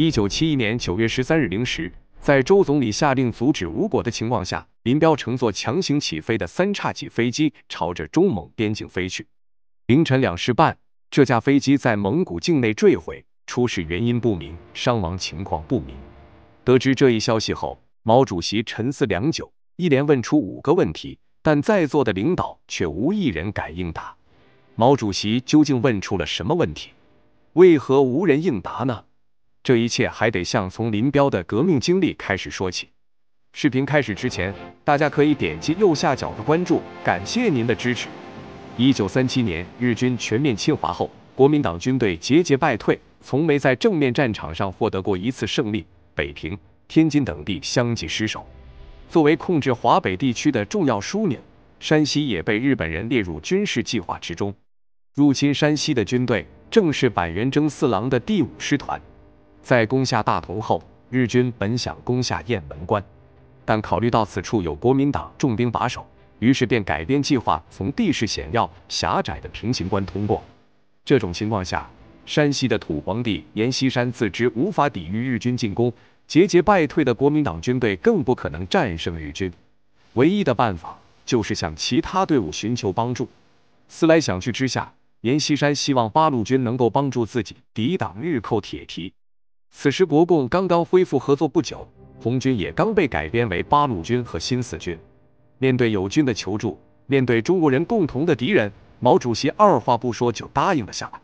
一九七一年九月十三日零时，在周总理下令阻止无果的情况下，林彪乘坐强行起飞的三叉戟飞机，朝着中蒙边境飞去。凌晨两时半，这架飞机在蒙古境内坠毁，出事原因不明，伤亡情况不明。得知这一消息后，毛主席沉思良久，一连问出五个问题，但在座的领导却无一人敢应答。毛主席究竟问出了什么问题？为何无人应答呢？这一切还得像从林彪的革命经历开始说起。视频开始之前，大家可以点击右下角的关注，感谢您的支持。一九三七年，日军全面侵华后，国民党军队节节败退，从没在正面战场上获得过一次胜利，北平、天津等地相继失守。作为控制华北地区的重要枢纽，山西也被日本人列入军事计划之中。入侵山西的军队正是板垣征四郎的第五师团。在攻下大同后，日军本想攻下雁门关，但考虑到此处有国民党重兵把守，于是便改变计划，从地势险要、狭窄的平型关通过。这种情况下，山西的土皇帝阎锡山自知无法抵御日军进攻，节节败退的国民党军队更不可能战胜日军，唯一的办法就是向其他队伍寻求帮助。思来想去之下，阎锡山希望八路军能够帮助自己抵挡日寇铁蹄。此时，国共刚刚恢复合作不久，红军也刚被改编为八路军和新四军。面对友军的求助，面对中国人共同的敌人，毛主席二话不说就答应了下来。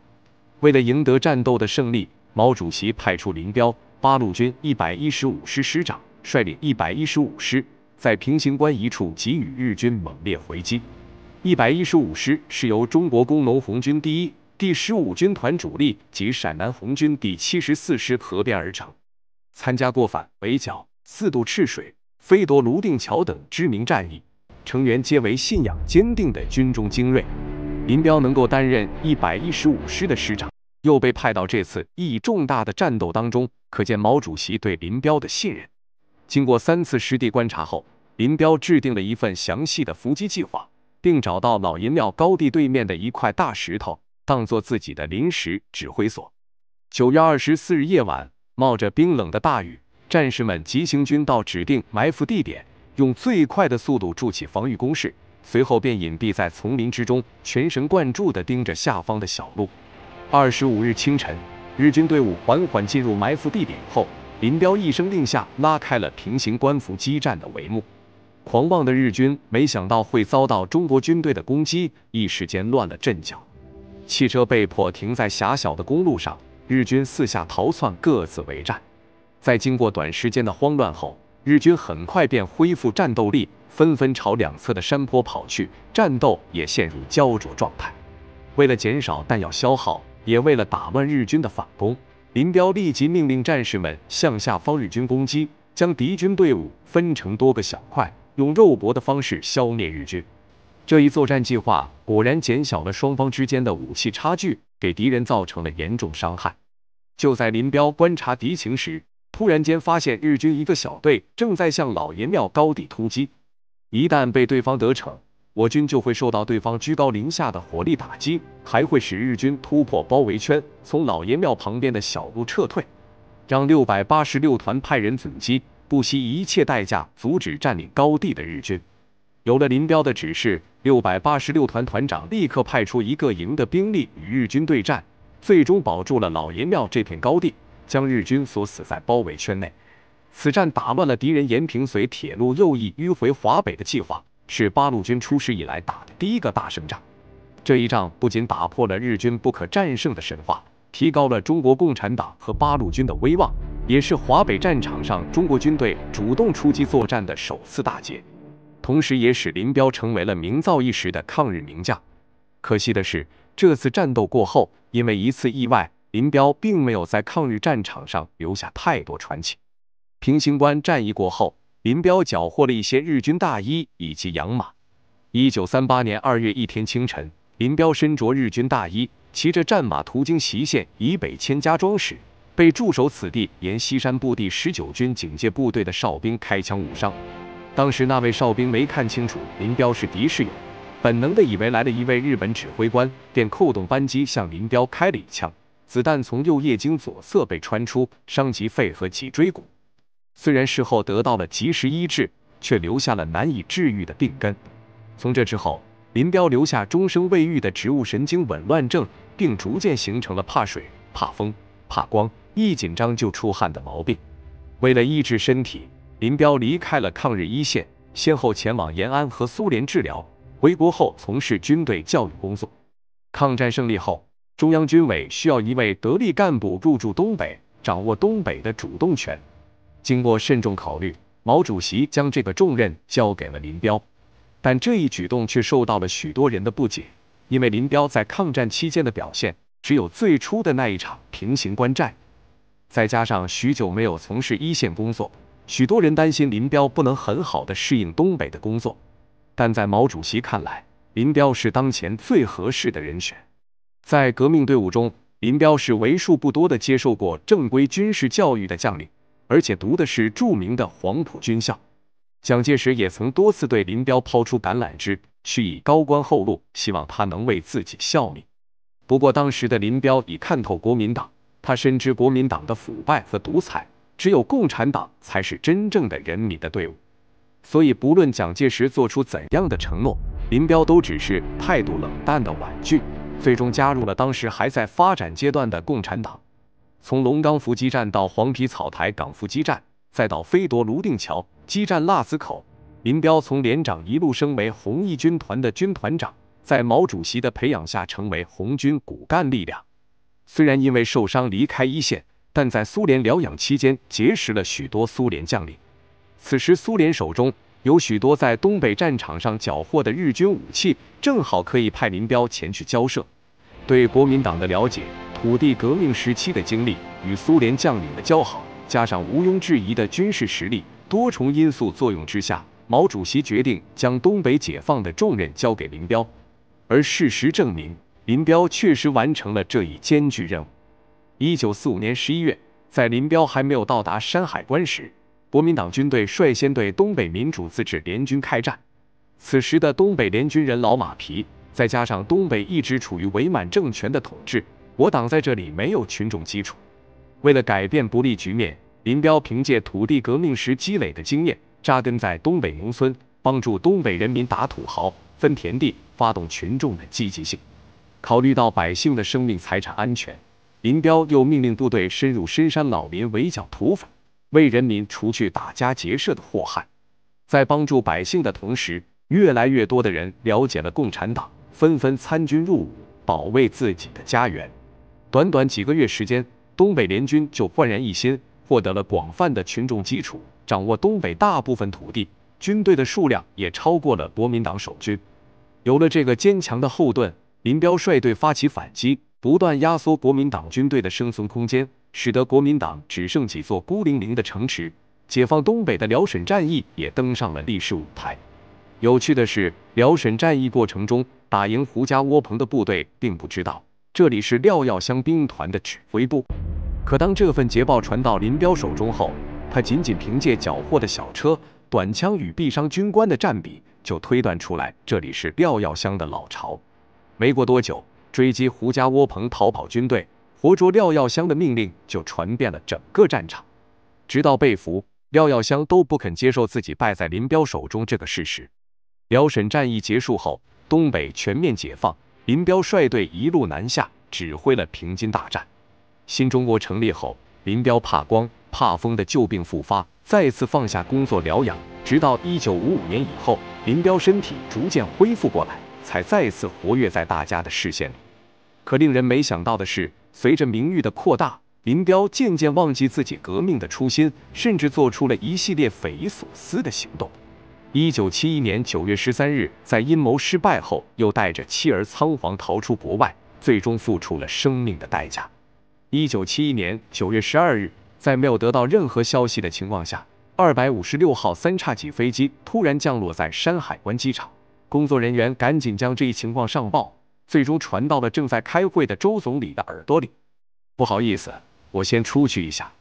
为了赢得战斗的胜利，毛主席派出林彪，八路军一百一十五师师长，率领一百一十五师在平型关一处给予日军猛烈回击。一百一十五师是由中国工农红军第一。第十五军团主力及陕南红军第七十四师合编而成，参加过反围剿、四渡赤水、飞夺泸定桥等知名战役，成员皆为信仰坚定的军中精锐。林彪能够担任一百一十五师的师长，又被派到这次意义重大的战斗当中，可见毛主席对林彪的信任。经过三次实地观察后，林彪制定了一份详细的伏击计划，并找到老银庙高地对面的一块大石头。当做自己的临时指挥所。九月二十四日夜晚，冒着冰冷的大雨，战士们急行军到指定埋伏地点，用最快的速度筑起防御工事，随后便隐蔽在丛林之中，全神贯注的盯着下方的小路。二十五日清晨，日军队伍缓缓进入埋伏地点后，林彪一声令下，拉开了平行官服激战的帷幕。狂妄的日军没想到会遭到中国军队的攻击，一时间乱了阵脚。汽车被迫停在狭小的公路上，日军四下逃窜，各自为战。在经过短时间的慌乱后，日军很快便恢复战斗力，纷纷朝两侧的山坡跑去，战斗也陷入焦灼状态。为了减少弹药消耗，也为了打乱日军的反攻，林彪立即命令战士们向下方日军攻击，将敌军队伍分成多个小块，用肉搏的方式消灭日军。这一作战计划果然减小了双方之间的武器差距，给敌人造成了严重伤害。就在林彪观察敌情时，突然间发现日军一个小队正在向老爷庙高地突击。一旦被对方得逞，我军就会受到对方居高临下的火力打击，还会使日军突破包围圈，从老爷庙旁边的小路撤退。让六百八十六团派人阻击，不惜一切代价阻止占领高地的日军。有了林彪的指示，六百八十六团团长立刻派出一个营的兵力与日军对战，最终保住了老爷庙这片高地，将日军锁死在包围圈内。此战打乱了敌人沿平绥铁路右翼迂回华北的计划，是八路军出师以来打的第一个大胜仗。这一仗不仅打破了日军不可战胜的神话，提高了中国共产党和八路军的威望，也是华北战场上中国军队主动出击作战的首次大捷。同时，也使林彪成为了名噪一时的抗日名将。可惜的是，这次战斗过后，因为一次意外，林彪并没有在抗日战场上留下太多传奇。平型关战役过后，林彪缴获了一些日军大衣以及洋马。一九三八年二月一天清晨，林彪身着日军大衣，骑着战马途经隰县以北千家庄时，被驻守此地沿西山部第十九军警戒部队的哨兵开枪误伤。当时那位哨兵没看清楚林彪是敌是友，本能的以为来了一位日本指挥官，便扣动扳机向林彪开了一枪。子弹从右叶经左侧被穿出，伤及肺和脊椎骨。虽然事后得到了及时医治，却留下了难以治愈的病根。从这之后，林彪留下终生未愈的植物神经紊乱症，并逐渐形成了怕水、怕风、怕光，一紧张就出汗的毛病。为了医治身体。林彪离开了抗日一线，先后前往延安和苏联治疗。回国后，从事军队教育工作。抗战胜利后，中央军委需要一位得力干部入驻东北，掌握东北的主动权。经过慎重考虑，毛主席将这个重任交给了林彪。但这一举动却受到了许多人的不解，因为林彪在抗战期间的表现只有最初的那一场平型关战役，再加上许久没有从事一线工作。许多人担心林彪不能很好的适应东北的工作，但在毛主席看来，林彪是当前最合适的人选。在革命队伍中，林彪是为数不多的接受过正规军事教育的将领，而且读的是著名的黄埔军校。蒋介石也曾多次对林彪抛出橄榄枝，许以高官厚禄，希望他能为自己效力。不过，当时的林彪已看透国民党，他深知国民党的腐败和独裁。只有共产党才是真正的人民的队伍，所以不论蒋介石做出怎样的承诺，林彪都只是态度冷淡的婉拒，最终加入了当时还在发展阶段的共产党。从龙冈伏击战到黄陂草台岗伏击战，再到飞夺泸定桥激战腊子口，林彪从连长一路升为红一军团的军团长，在毛主席的培养下成为红军骨干力量。虽然因为受伤离开一线。但在苏联疗养期间，结识了许多苏联将领。此时，苏联手中有许多在东北战场上缴获的日军武器，正好可以派林彪前去交涉。对国民党的了解、土地革命时期的经历、与苏联将领的交好，加上毋庸置疑的军事实力，多重因素作用之下，毛主席决定将东北解放的重任交给林彪。而事实证明，林彪确实完成了这一艰巨任务。一九四五年十一月，在林彪还没有到达山海关时，国民党军队率先对东北民主自治联军开战。此时的东北联军人老马皮，再加上东北一直处于伪满政权的统治，我党在这里没有群众基础。为了改变不利局面，林彪凭借土地革命时积累的经验，扎根在东北农村，帮助东北人民打土豪、分田地，发动群众的积极性。考虑到百姓的生命财产安全。林彪又命令部队深入深山老林围剿土匪，为人民除去打家劫舍的祸害。在帮助百姓的同时，越来越多的人了解了共产党，纷纷参军入伍，保卫自己的家园。短短几个月时间，东北联军就焕然一新，获得了广泛的群众基础，掌握东北大部分土地，军队的数量也超过了国民党守军。有了这个坚强的后盾，林彪率队发起反击。不断压缩国民党军队的生存空间，使得国民党只剩几座孤零零的城池。解放东北的辽沈战役也登上了历史舞台。有趣的是，辽沈战役过程中，打赢胡家窝棚的部队并不知道这里是廖耀湘兵团的指挥部。可当这份捷报传到林彪手中后，他仅仅凭借缴获的小车、短枪与毙伤军官的占比，就推断出来这里是廖耀湘的老巢。没过多久。追击胡家窝棚逃跑军队，活捉廖耀湘的命令就传遍了整个战场。直到被俘，廖耀湘都不肯接受自己败在林彪手中这个事实。辽沈战役结束后，东北全面解放，林彪率队一路南下，指挥了平津大战。新中国成立后，林彪怕光怕风的旧病复发，再次放下工作疗养，直到一九五五年以后，林彪身体逐渐恢复过来。才再次活跃在大家的视线里。可令人没想到的是，随着名誉的扩大，林彪渐渐忘记自己革命的初心，甚至做出了一系列匪夷所思的行动。一九七一年九月十三日，在阴谋失败后，又带着妻儿仓皇逃出国外，最终付出了生命的代价。一九七一年九月十二日，在没有得到任何消息的情况下，二百五十六号三叉戟飞机突然降落在山海关机场。工作人员赶紧将这一情况上报，最终传到了正在开会的周总理的耳朵里。不好意思，我先出去一下。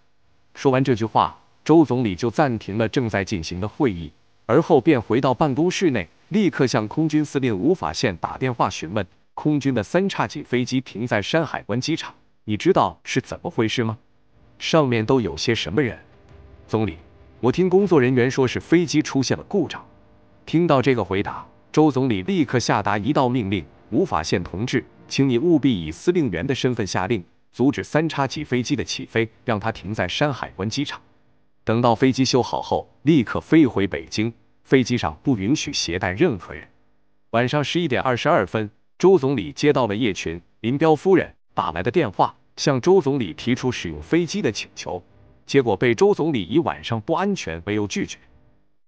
说完这句话，周总理就暂停了正在进行的会议，而后便回到办公室内，立刻向空军司令吴法宪打电话询问：空军的三叉戟飞机停在山海关机场，你知道是怎么回事吗？上面都有些什么人？总理，我听工作人员说是飞机出现了故障。听到这个回答。周总理立刻下达一道命令，吴法宪同志，请你务必以司令员的身份下令，阻止三叉戟飞机的起飞，让它停在山海关机场。等到飞机修好后，立刻飞回北京。飞机上不允许携带任何人。晚上十一点二十二分，周总理接到了叶群、林彪夫人打来的电话，向周总理提出使用飞机的请求，结果被周总理以晚上不安全为由拒绝。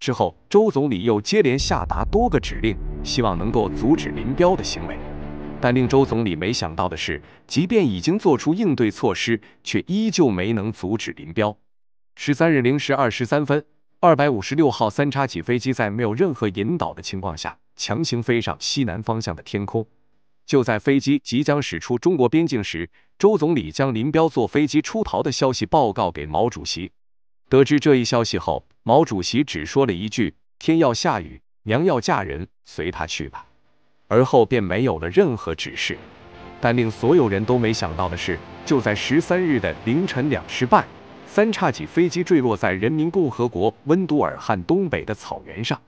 之后，周总理又接连下达多个指令，希望能够阻止林彪的行为。但令周总理没想到的是，即便已经做出应对措施，却依旧没能阻止林彪。十三日零时二十三分，二百五十六号三叉戟飞机在没有任何引导的情况下，强行飞上西南方向的天空。就在飞机即将驶出中国边境时，周总理将林彪坐飞机出逃的消息报告给毛主席。得知这一消息后，毛主席只说了一句：“天要下雨，娘要嫁人，随他去吧。”而后便没有了任何指示。但令所有人都没想到的是，就在十三日的凌晨两时半，三叉戟飞机坠落在人民共和国温都尔汗东北的草原上。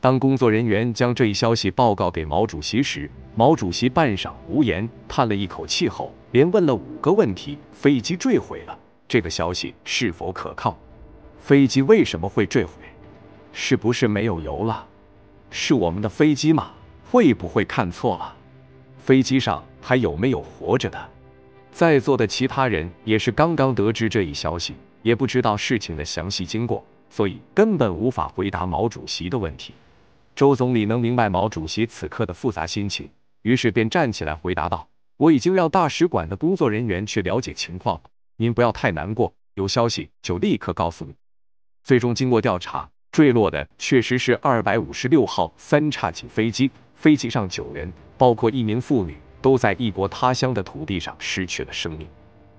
当工作人员将这一消息报告给毛主席时，毛主席半晌无言，叹了一口气后，连问了五个问题：“飞机坠毁了，这个消息是否可靠？”飞机为什么会坠毁？是不是没有油了？是我们的飞机吗？会不会看错了？飞机上还有没有活着的？在座的其他人也是刚刚得知这一消息，也不知道事情的详细经过，所以根本无法回答毛主席的问题。周总理能明白毛主席此刻的复杂心情，于是便站起来回答道：“我已经让大使馆的工作人员去了解情况，您不要太难过，有消息就立刻告诉你。”最终经过调查，坠落的确实是二百五十六号三叉戟飞机。飞机上九人，包括一名妇女，都在异国他乡的土地上失去了生命。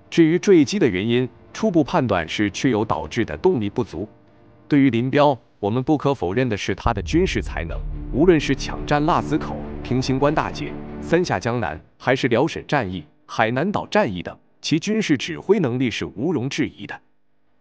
至于坠机的原因，初步判断是缺油导致的动力不足。对于林彪，我们不可否认的是他的军事才能。无论是抢占腊子口、平型关大捷、三下江南，还是辽沈战役、海南岛战役等，其军事指挥能力是毋庸置疑的。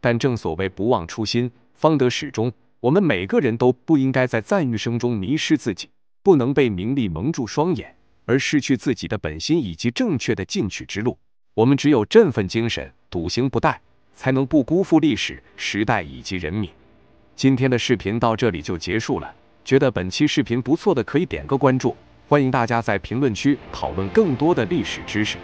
但正所谓不忘初心，方得始终。我们每个人都不应该在赞誉声中迷失自己，不能被名利蒙住双眼而失去自己的本心以及正确的进取之路。我们只有振奋精神，笃行不怠，才能不辜负历史、时代以及人民。今天的视频到这里就结束了。觉得本期视频不错的，可以点个关注。欢迎大家在评论区讨论更多的历史知识。